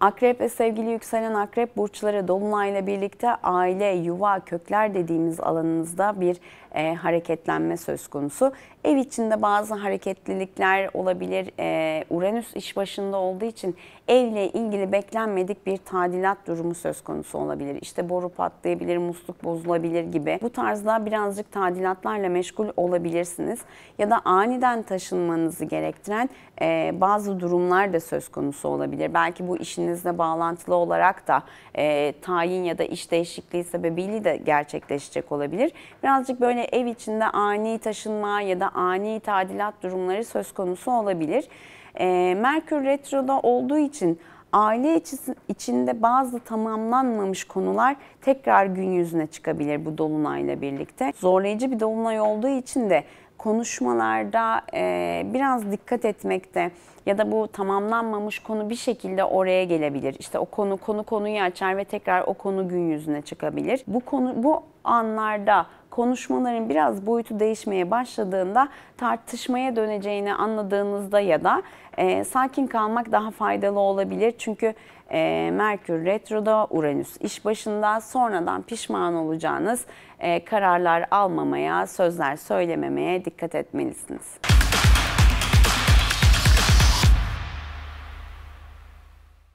Akrep ve sevgili yükselen akrep burçları dolunayla birlikte aile, yuva, kökler dediğimiz alanınızda bir e, hareketlenme söz konusu. Ev içinde bazı hareketlilikler olabilir. E, Uranüs iş başında olduğu için evle ilgili beklenmedik bir tadilat durumu söz konusu olabilir. İşte boru patlayabilir, musluk bozulabilir gibi. Bu tarzda birazcık tadilatlarla meşgul olabilirsiniz. Ya da aniden taşınmanızı gerektiren e, bazı durumlar da söz konusu olabilir. Belki bu işin işinizle bağlantılı olarak da e, tayin ya da iş değişikliği sebebiyle de gerçekleşecek olabilir. Birazcık böyle ev içinde ani taşınma ya da ani tadilat durumları söz konusu olabilir. E, Merkür Retro'da olduğu için aile içisi, içinde bazı tamamlanmamış konular tekrar gün yüzüne çıkabilir bu dolunayla birlikte. Zorlayıcı bir dolunay olduğu için de konuşmalarda e, biraz dikkat etmekte ya da bu tamamlanmamış konu bir şekilde oraya gelebilir. İşte o konu konu konuyu açar ve tekrar o konu gün yüzüne çıkabilir. Bu konu bu anlarda konuşmaların biraz boyutu değişmeye başladığında tartışmaya döneceğini anladığınızda ya da e, sakin kalmak daha faydalı olabilir. Çünkü e, Merkür retroda, Uranüs iş başında sonradan pişman olacağınız e, kararlar almamaya, sözler söylememeye dikkat etmelisiniz.